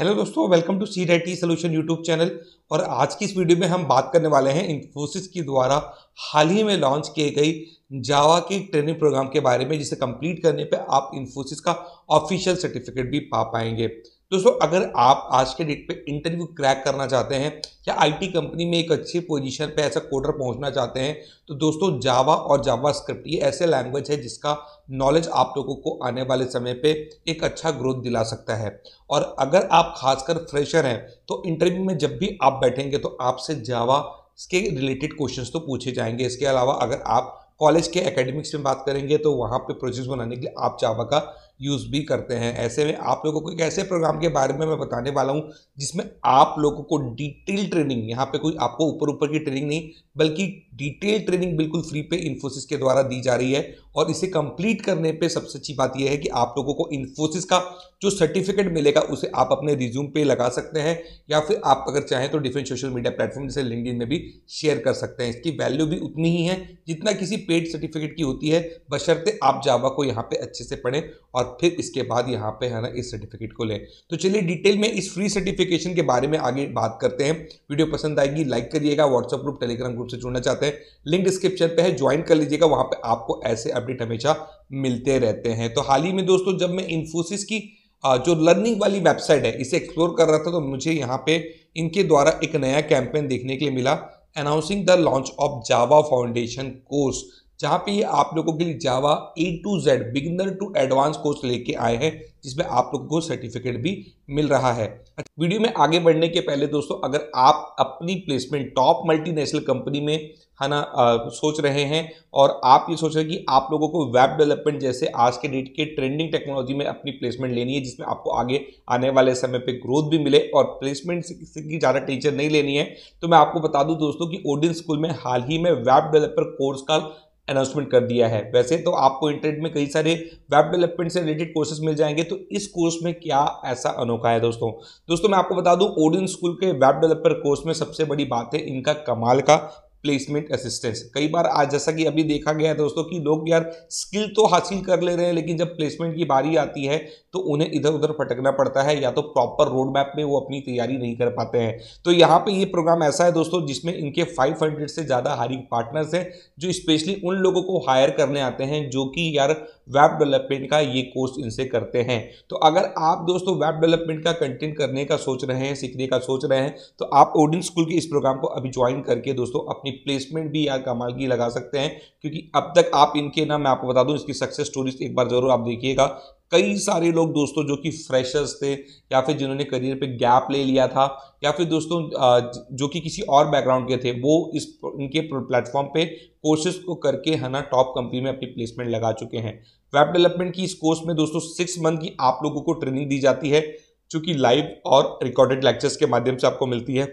hello दोस्तों welcome to C D E solution YouTube channel और आज की इस वीडियो में हम बात करने वाले हैं इन्फोसिस की द्वारा हाल ही में लॉन्च किए गई जावा के ट्रेनिंग प्रोग्राम के बारे में जिसे कंप्लीट करने पे आप इन्फोसिस का ऑफिशियल सर्टिफिकेट भी पा पाएंगे दोस्तों अगर आप आज के डेट पे इंटरव्यू क्रैक करना चाहते हैं या आईटी कंपनी में एक अच्छी पोजीशन पे ऐसा कोडर पहुंचना चाहते हैं तो दोस्तों जावा और जावा स्क्रिप्ट ये ऐसे लैंग्वेज है जिसका नॉलेज आप लोगों को आने वाले समय पे एक अच्छा ग्रोथ दिला सकता है और अगर आप खासकर फ्रेशर हैं तो इंटरव्यू में जब भी आप बैठेंगे तो आपसे जावा के रिलेटेड क्वेश्चन तो पूछे जाएंगे इसके अलावा अगर आप कॉलेज के एकेडमिक्स में बात करेंगे तो वहाँ पे प्रोजेक्ट्स बनाने के लिए आप जावा का यूज़ भी करते हैं ऐसे में आप लोगों को एक ऐसे प्रोग्राम के बारे में मैं बताने वाला हूँ जिसमें आप लोगों को डिटेल ट्रेनिंग यहाँ पे कोई आपको ऊपर ऊपर की ट्रेनिंग नहीं बल्कि डिटेल ट्रेनिंग बिल्कुल फ्री पे इन्फोसिस के द्वारा दी जा रही है और इसे कंप्लीट करने पे सबसे अच्छी बात यह है कि आप लोगों को इन्फोसिस का जो सर्टिफिकेट मिलेगा उसे आप अपने रिज्यूम पे लगा सकते हैं या फिर आप अगर चाहें तो डिफरेंट सोशल मीडिया प्लेटफॉर्म जैसे लिंकड में भी शेयर कर सकते हैं इसकी वैल्यू भी उतनी ही है जितना किसी पेड सर्टिफिकेट की होती है बशर्ते आप जावा को यहाँ पर अच्छे से पढ़ें और फिर इसके बाद यहाँ पे है ना इस सर्टिफिकेट को लें तो चलिए डिटेल में इस फ्री सर्टिफिकेशन के बारे में आगे बात करते हैं वीडियो पसंद आएगी लाइक करिएगा व्हाट्सअप ग्रुप टेलीग्राम ग्रुप से जुड़ना चाहते हैं लिंक डिस्क्रिप्शन पे है ज्वाइन कर लीजिएगा वहाँ पर आपको ऐसे अपडेट हमेशा मिलते रहते हैं तो हाल ही में दोस्तों जब मैं इन्फोसिस की जो लर्निंग वाली वेबसाइट है इसे एक्सप्लोर कर रहा था तो मुझे यहाँ पे इनके द्वारा एक नया कैंपेन देखने के लिए मिला announcing the launch of Java foundation course जहाँ पे आप लोगों के लिए Java A to Z beginner to advance course लेके आए हैं जिसमें आप लोगों को सर्टिफिकेट भी मिल रहा है वीडियो में आगे बढ़ने के पहले दोस्तों अगर आप अपनी प्लेसमेंट टॉप मल्टीनेशनल कंपनी में है ना सोच रहे हैं और आप ये सोच रहे हैं कि आप लोगों को वेब डेवलपमेंट जैसे आज के डेट के ट्रेंडिंग टेक्नोलॉजी में अपनी प्लेसमेंट लेनी है जिसमें आपको आगे आने वाले समय पर ग्रोथ भी मिले और प्लेसमेंट की ज़्यादा टेंशन नहीं लेनी है तो मैं आपको बता दूँ दोस्तों की ओडिन स्कूल में हाल ही में वेब डेवलपर कोर्स का अनाउंसमेंट कर दिया है वैसे तो आपको इंटरनेट में कई सारे वेब डेवलपमेंट से रिलेटेड कोर्सेज मिल जाएंगे तो इस कोर्स में क्या ऐसा अनोखा है दोस्तों दोस्तों मैं आपको बता दूं ओडिन स्कूल के वेब डेवलपर कोर्स में सबसे बड़ी बात है इनका कमाल का प्लेसमेंट असिस्टेंस कई बार आज जैसा कि अभी देखा गया है दोस्तों कि लोग यार स्किल तो हासिल कर ले रहे हैं लेकिन जब प्लेसमेंट की बारी आती है तो उन्हें इधर उधर फटकना पड़ता है या तो प्रॉपर रोड मैप में वो अपनी तैयारी नहीं कर पाते हैं तो यहाँ पे ये प्रोग्राम ऐसा है दोस्तों जिसमें इनके 500 से ज़्यादा हायरिंग पार्टनर्स हैं जो स्पेशली उन लोगों को हायर करने आते हैं जो कि यार वेब डेवलपमेंट का ये कोर्स इनसे करते हैं तो अगर आप दोस्तों वेब डेवलपमेंट का कंटेंट करने का सोच रहे हैं सीखने का सोच रहे हैं तो आप ओडिन स्कूल के इस प्रोग्राम को अभी ज्वाइन करके दोस्तों अपनी अपनी प्लेसमेंट भी यहाँ कमाल की लगा सकते हैं क्योंकि अब तक आप इनके ना मैं आपको बता दूं इसकी सक्सेस स्टोरीज एक बार जरूर आप देखिएगा कई सारे लोग दोस्तों जो कि फ्रेशर्स थे या फिर जिन्होंने करियर पे गैप ले लिया था या फिर दोस्तों जो कि किसी और बैकग्राउंड के थे वो इस इनके प्लेटफॉर्म पे कोर्सेज को करके है ना टॉप कंपनी में अपनी प्लेसमेंट लगा चुके हैं वेब डेवलपमेंट की इस कोर्स में दोस्तों सिक्स मंथ की आप लोगों को ट्रेनिंग दी जाती है चूँकि लाइव और रिकॉर्डेड लेक्चर्स के माध्यम से आपको मिलती है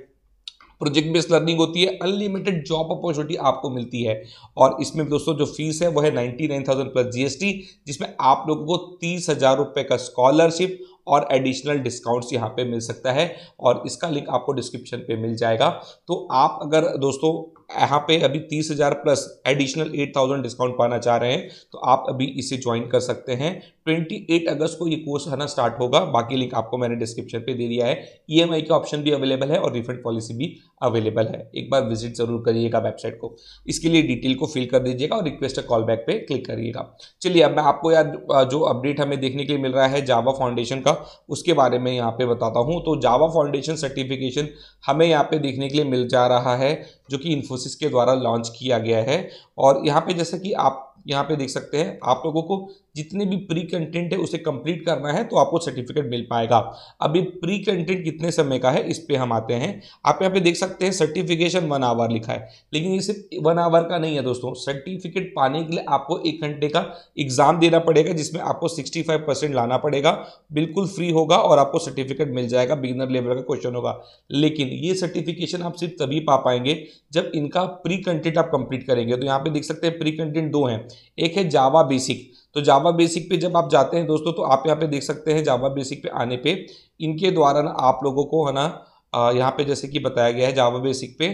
प्रोजेक्ट बेस्ड लर्निंग होती है अनलिमिटेड जॉब अपॉर्चुनिटी आपको मिलती है और इसमें दोस्तों जो फीस है वो है ninety nine thousand plus GST जिसमें आप लोगों को तीस हजार का स्कॉलरशिप और एडिशनल डिस्काउंट्स यहाँ पे मिल सकता है और इसका लिंक आपको डिस्क्रिप्शन पे मिल जाएगा तो आप अगर दोस्तों यहाँ पे अभी तीस हज़ार plus additional eight thousand discount पाना चाह रहे हैं तो आप अभी इसे ज्वाइन कर सकते हैं ट्वेंटी एट अगस्त को ये कोर्स है ना स्टार्ट होगा बाकी लिंक आपको मैंने डिस्क्रिप्शन पे दे दिया है ईएमआई का ऑप्शन भी अवेलेबल है और रिफंड पॉलिसी भी अवेलेबल है एक बार विजिट जरूर करिएगा वेबसाइट को इसके लिए डिटेल को फिल कर दीजिएगा और रिक्वेस्ट कॉल बैक पर क्लिक करिएगा चलिए अब मैं आपको यार जो अपडेट हमें देखने के लिए मिल रहा है जावा फाउंडेशन का उसके बारे में यहाँ पे बताता हूँ तो जावा फाउंडेशन सर्टिफिकेशन हमें यहाँ पे देखने के लिए मिल जा रहा है जो कि इन्फोसिस के द्वारा लॉन्च किया गया है और यहाँ पे जैसे कि आप यहाँ पे देख सकते हैं आप लोगों को जितने भी प्री कंटेंट है उसे कंप्लीट करना है तो आपको सर्टिफिकेट मिल पाएगा अभी प्री कंटेंट कितने समय का है इस पर हम आते हैं आप यहाँ पे देख सकते हैं सर्टिफिकेशन वन आवर लिखा है लेकिन ये सिर्फ वन आवर का नहीं है दोस्तों सर्टिफिकेट पाने के लिए आपको एक घंटे का एग्जाम देना पड़ेगा जिसमें आपको सिक्सटी लाना पड़ेगा बिल्कुल फ्री होगा और आपको सर्टिफिकेट मिल जाएगा बिगिनर लेवल का क्वेश्चन होगा लेकिन ये सर्टिफिकेशन आप सिर्फ तभी पा पाएंगे जब इनका प्री कंटेंट आप कंप्लीट करेंगे तो यहाँ पे देख सकते हैं प्री कंटेंट दो हैं एक है जावा बेसिक तो जावा बेसिक पे जब आप जाते हैं दोस्तों तो आप यहाँ पे देख सकते हैं जावा बेसिक पे आने पे इनके द्वारा ना आप लोगों को है ना यहाँ पे जैसे कि बताया गया है जावा बेसिक पे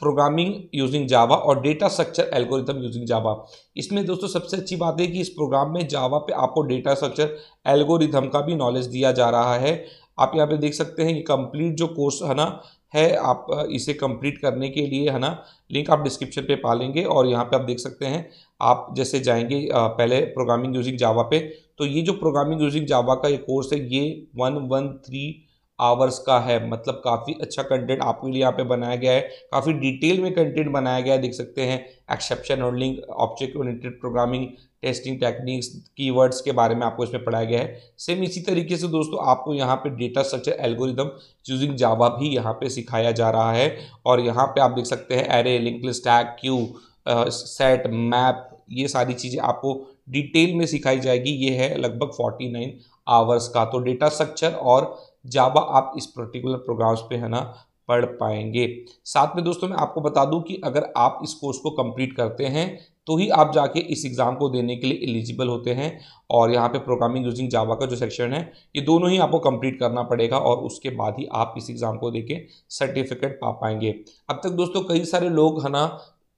प्रोग्रामिंग यूजिंग जावा और data structure algorithm using Java इसमें दोस्तों सबसे अच्छी बात है कि इस प्रोग्राम में जावा पे आपको डेटा स्ट्रक्चर एल्गोरिथम का भी नॉलेज दिया जा रहा है आप यहाँ पे देख सकते हैं ये कंप्लीट जो कोर्स है ना है आप इसे कंप्लीट करने के लिए है ना लिंक आप डिस्क्रिप्शन पे पा लेंगे और यहाँ पे आप देख सकते हैं आप जैसे जाएंगे पहले प्रोग्रामिंग यूजिंग जावा पे तो ये जो प्रोग्रामिंग यूजिंग जावा का ये कोर्स है ये वन वन थ्री आवर्स का है मतलब काफ़ी अच्छा कंटेंट आपके लिए यहाँ पे बनाया गया है काफ़ी डिटेल में कंटेंट बनाया गया है देख सकते हैं exception holding object oriented programming testing techniques keywords के बारे में आपको इसमें पढ़ाया गया है सेम इसी तरीके से दोस्तों आपको यहाँ पे data structure algorithm using Java भी यहाँ पे सिखाया जा रहा है और यहाँ पे आप देख सकते हैं array link stack queue set map ये सारी चीज़ें आपको डिटेल में सिखाई जाएगी ये है लगभग फोर्टी नाइन आवर्स का तो डेटा स्ट्रक्चर और जावा आप इस पर्टिकुलर प्रोग्राम्स पे है ना पढ़ पाएंगे साथ में दोस्तों मैं आपको बता दूं कि अगर आप इस कोर्स को कंप्लीट करते हैं तो ही आप जाके इस एग्ज़ाम को देने के लिए एलिजिबल होते हैं और यहाँ पे प्रोग्रामिंग यूजिंग जावा का जो सेक्शन है ये दोनों ही आपको कंप्लीट करना पड़ेगा और उसके बाद ही आप इस एग्ज़ाम को देके सर्टिफिकेट पा पाएंगे अब तक दोस्तों कई सारे लोग है ना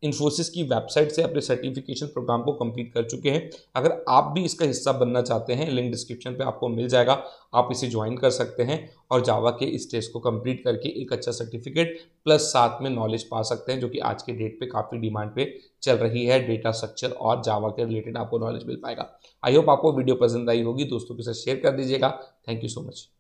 इन्फोसिस की वेबसाइट से अपने सर्टिफिकेशन प्रोग्राम को कंप्लीट कर चुके हैं अगर आप भी इसका हिस्सा बनना चाहते हैं लिंक डिस्क्रिप्शन पे आपको मिल जाएगा आप इसे ज्वाइन कर सकते हैं और जावा के इस टेस्ट को कंप्लीट करके एक अच्छा सर्टिफिकेट प्लस साथ में नॉलेज पा सकते हैं जो कि आज के डेट पे काफ़ी डिमांड पे चल रही है डेटा स्ट्रक्चर और जावा के रिलेटेड आपको नॉलेज मिल पाएगा आई होप आपको वीडियो पसंद आई होगी दोस्तों के साथ शेयर कर दीजिएगा थैंक यू सो मच